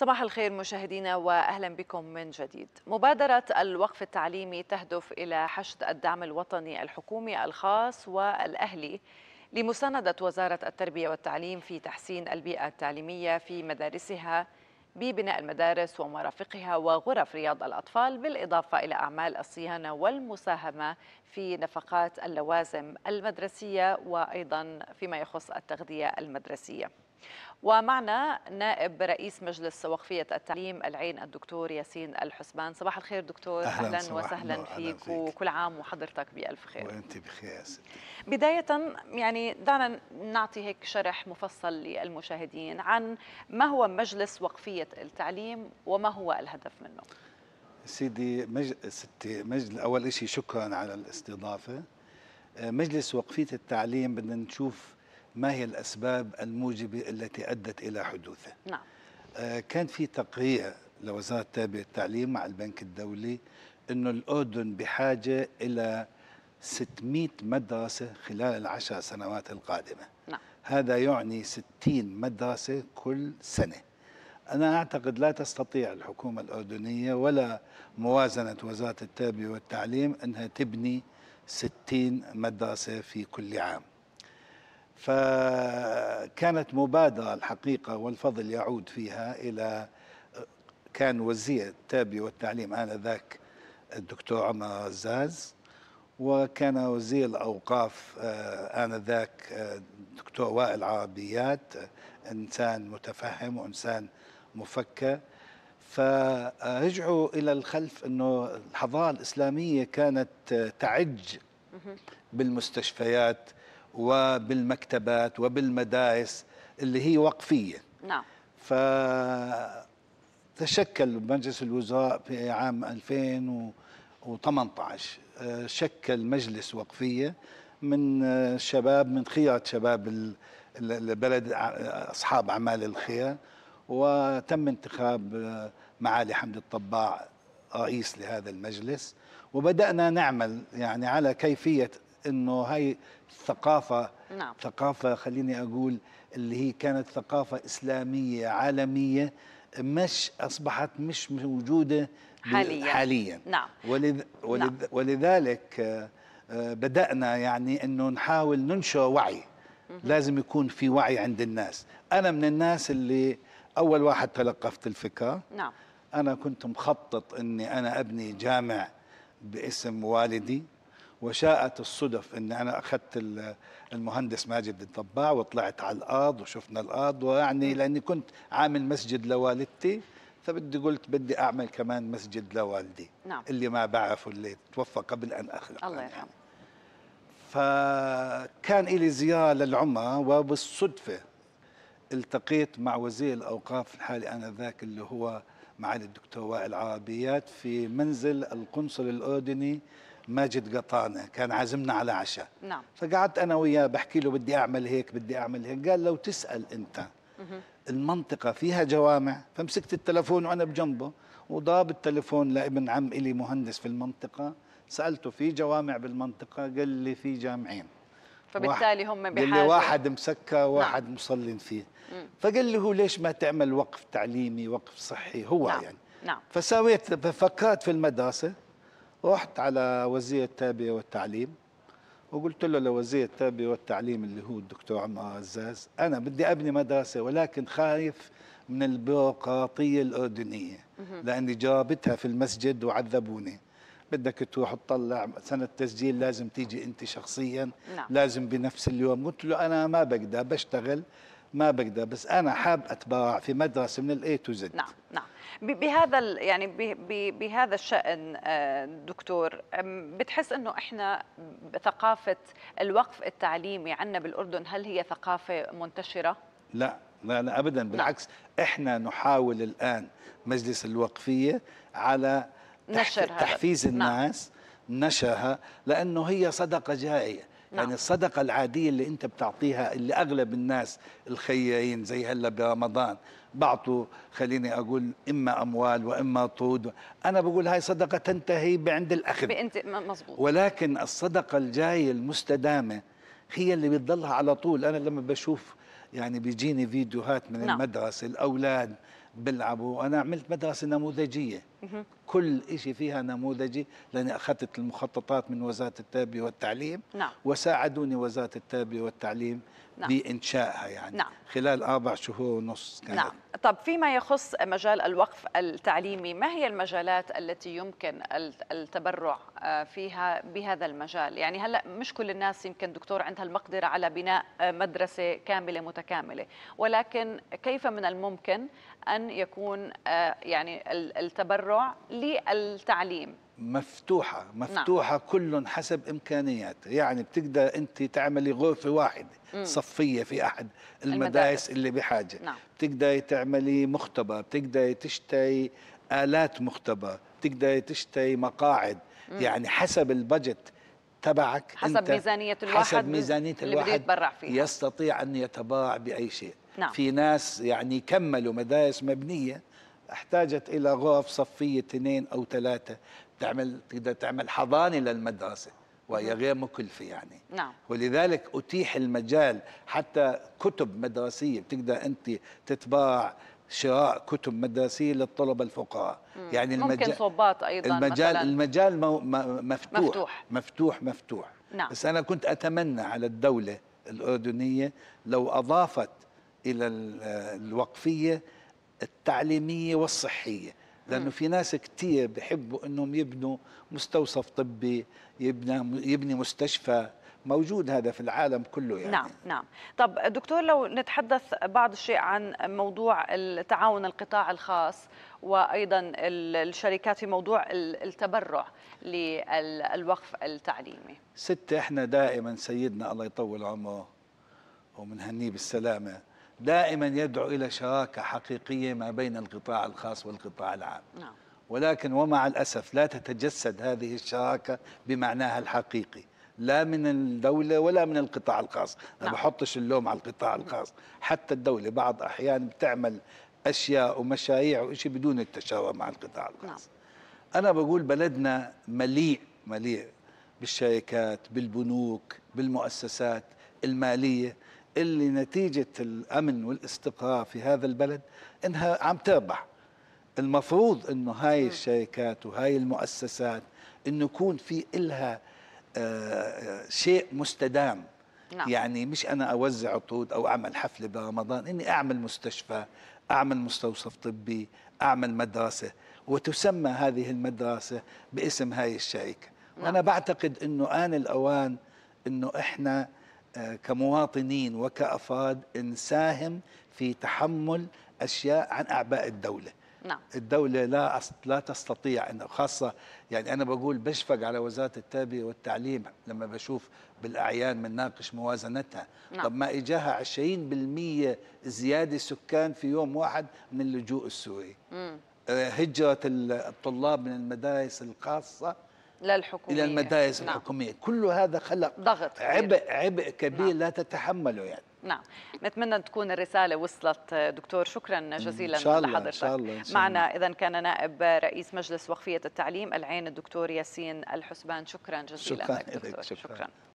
صباح الخير مشاهدينا واهلا بكم من جديد. مبادره الوقف التعليمي تهدف الى حشد الدعم الوطني الحكومي الخاص والاهلي لمساندة وزارة التربية والتعليم في تحسين البيئة التعليمية في مدارسها ببناء المدارس ومرافقها وغرف رياض الأطفال بالإضافة إلى أعمال الصيانة والمساهمة في نفقات اللوازم المدرسية وأيضا فيما يخص التغذية المدرسية ومعنا نائب رئيس مجلس وقفية التعليم العين الدكتور ياسين الحسبان صباح الخير دكتور أهلا, أهلا وسهلا فيك, فيك وكل عام وحضرتك بألف خير وأنت بخير يا سيدي بداية يعني دعنا نعطي هيك شرح مفصل للمشاهدين عن ما هو مجلس وقفية التعليم وما هو الهدف منه سيدي مج... ستي مجل... أول شيء شكرا على الاستضافة آه، مجلس وقفية التعليم بدنا نشوف ما هي الأسباب الموجبة التي أدت إلى حدوثه نعم. آه، كان في تقرير لوزارة تابع التعليم مع البنك الدولي أنه الأردن بحاجة إلى 600 مدرسة خلال العشر سنوات القادمة نعم. هذا يعني 60 مدرسة كل سنة أنا أعتقد لا تستطيع الحكومة الأردنية ولا موازنة وزارة التربية والتعليم أنها تبني 60 مدرسة في كل عام فكانت مبادرة الحقيقة والفضل يعود فيها إلى كان وزير التربية والتعليم آنذاك الدكتور عمر رزاز وكان وزير الأوقاف آه، آنذاك الدكتور آه، وائل عربيات إنسان متفهم وإنسان مفكر فرجعوا إلى الخلف أنه الحضارة الإسلامية كانت آه، تعج بالمستشفيات وبالمكتبات وبالمدارس اللي هي وقفيه نعم فتشكل مجلس الوزراء في عام 2018 آه، شكل مجلس وقفيه من آه، شباب من خيره شباب البلد آه، اصحاب اعمال الخير وتم انتخاب معالي حمد الطباع رئيس لهذا المجلس وبدانا نعمل يعني على كيفيه انه هاي الثقافه نعم. ثقافه خليني اقول اللي هي كانت ثقافه اسلاميه عالميه مش اصبحت مش موجوده حاليا حاليا نعم ولذ ولذ نعم. ولذلك آه، آه، بدانا يعني انه نحاول ننشر وعي لازم يكون في وعي عند الناس انا من الناس اللي اول واحد تلقفت الفكره نعم انا كنت مخطط اني انا ابني جامع باسم والدي وشاءت الصدف اني انا اخذت المهندس ماجد الطباع وطلعت على الارض وشفنا الارض ويعني لاني كنت عامل مسجد لوالدتي فبدي قلت بدي اعمل كمان مسجد لوالدي نعم. اللي ما بعرفه اللي توفى قبل ان اخلق الله يرحمه يعني. فكان لي زيارة للعمرة وبالصدفة التقيت مع وزير الأوقاف الحالي آنذاك اللي هو معالي الدكتور وائل عربيات في منزل القنصل الأردني ماجد قطانه كان عازمنا على عشاء نعم فقعدت انا وياه بحكي له بدي اعمل هيك بدي اعمل هيك قال لو تسال انت المنطقه فيها جوامع فمسكت التلفون وانا بجنبه وضاب التلفون لابن عم الي مهندس في المنطقه سالته في جوامع بالمنطقه قال لي في جامعين فبالتالي هم بحاجه قال لي واحد مسكه نعم. واحد نعم. مصلين فيه فقال لي هو ليش ما تعمل وقف تعليمي وقف صحي هو نعم. يعني نعم. فساويت ففكرت في المدرسه رحت على وزير التربية والتعليم وقلت له لوزير التربية والتعليم اللي هو الدكتور عمار عزاز أنا بدي أبني مدرسة ولكن خايف من البيروقراطية الأردنية لأني جابتها في المسجد وعذبوني بدك تروح تطلع سنة تسجيل لازم تيجي أنت شخصيا نعم. لازم بنفس اليوم قلت له أنا ما بقدر بشتغل ما بقدر بس أنا حاب أتبرع في مدرسة من الأي تو زد نعم نعم بهذا يعني بهذا الشأن آه، دكتور بتحس انه احنا ثقافة الوقف التعليمي عندنا بالأردن هل هي ثقافة منتشرة؟ لا لا لا ابدا بالعكس لا. احنا نحاول الان مجلس الوقفيه على نشر تحفيز هذا. نعم. الناس نعم. نشرها لانه هي صدقه جاريه يعني نعم. يعني الصدقة العادية اللي أنت بتعطيها اللي أغلب الناس الخيرين زي هلا برمضان بعطوا خليني أقول إما أموال وإما طود أنا بقول هاي صدقة تنتهي بعند الأخذ بإنت... مزبوط. ولكن الصدقة الجاية المستدامة هي اللي بتضلها على طول أنا لما بشوف يعني بيجيني فيديوهات من نعم. المدرسة الأولاد بيلعبوا أنا عملت مدرسة نموذجية كل شيء فيها نموذجي لأني أخذت المخططات من وزارة التربية والتعليم نعم. وساعدوني وزارة التربية والتعليم نعم. بإنشائها يعني نعم. خلال أربع شهور ونص كانت. نعم طب فيما يخص مجال الوقف التعليمي ما هي المجالات التي يمكن التبرع آه، فيها بهذا المجال يعني هلأ مش كل الناس يمكن دكتور عندها المقدرة على بناء آه، مدرسة كاملة متكاملة ولكن كيف من الممكن أن يكون آه، يعني التبرع للتعليم مفتوحة نعم. مفتوحة نعم. كل حسب إمكانياته يعني بتقدر أنت تعملي غرفة واحدة مم. صفية في أحد المدارس اللي بحاجة نعم. بتقدري تعملي مختبر بتقدري تشتري آلات مختبر بتقدري تشتري مقاعد مم. يعني حسب البجت تبعك حسب انت ميزانية الواحد حسب ميزانية الواحد اللي يتبرع فيها يستطيع أن يتباع بأي شيء نعم. في ناس يعني كملوا مدارس مبنية احتاجت الى غرف صفيه اثنين او ثلاثه تعمل تقدر تعمل حضانه للمدرسه وهي نعم. غير مكلفه يعني نعم. ولذلك اتيح المجال حتى كتب مدرسيه بتقدر انت تتباع شراء كتب مدرسيه للطلبه الفقراء يعني ممكن صوبات ايضا المجال مثلاً. المجال مفتوح مفتوح مفتوح, مفتوح. نعم. بس انا كنت اتمنى على الدوله الاردنيه لو اضافت الى الوقفيه التعليميه والصحيه لانه في ناس كثير بحبوا انهم يبنوا مستوصف طبي يبنى يبني مستشفى موجود هذا في العالم كله يعني نعم نعم طب دكتور لو نتحدث بعض الشيء عن موضوع التعاون القطاع الخاص وايضا الشركات في موضوع التبرع للوقف التعليمي ستة احنا دائما سيدنا الله يطول عمره ومنهنيه بالسلامه دائما يدعو إلى شراكة حقيقية ما بين القطاع الخاص والقطاع العام نعم. ولكن ومع الأسف لا تتجسد هذه الشراكة بمعناها الحقيقي لا من الدولة ولا من القطاع الخاص نعم. أنا بحطش اللوم على القطاع الخاص حتى الدولة بعض أحيان بتعمل أشياء ومشاريع وإشي بدون التشاور مع القطاع الخاص نعم. أنا بقول بلدنا مليء مليء بالشركات بالبنوك بالمؤسسات المالية اللي نتيجة الأمن والاستقرار في هذا البلد إنها عم تربح المفروض إنه هاي الشركات وهاي المؤسسات إنه يكون في إلها آه شيء مستدام نعم. يعني مش أنا أوزع عطود أو أعمل حفلة برمضان إني أعمل مستشفى أعمل مستوصف طبي أعمل مدرسة وتسمى هذه المدرسة باسم هاي الشركة نعم. وأنا بعتقد أنه آن الأوان أنه إحنا كمواطنين وكأفراد نساهم في تحمل أشياء عن أعباء الدولة نعم. الدولة لا لا تستطيع أن خاصة يعني أنا بقول بشفق على وزارة التربية والتعليم لما بشوف بالأعيان ناقش موازنتها نعم. طب ما إجاها 20% زيادة سكان في يوم واحد من اللجوء السوري آه، هجرة الطلاب من المدارس الخاصة للحكومية إلى المدارس نعم. الحكومية كل هذا خلق ضغط عبء عبء كبير نعم. لا تتحمله يعني نعم نتمنى تكون الرسالة وصلت دكتور شكرا جزيلا إن شاء الله لحضرتك إن شاء الله إن شاء الله. معنا إذا كان نائب رئيس مجلس وقفية التعليم العين الدكتور ياسين الحسبان شكرا جزيلا شكرا لك دكتور شكرا, شكرا.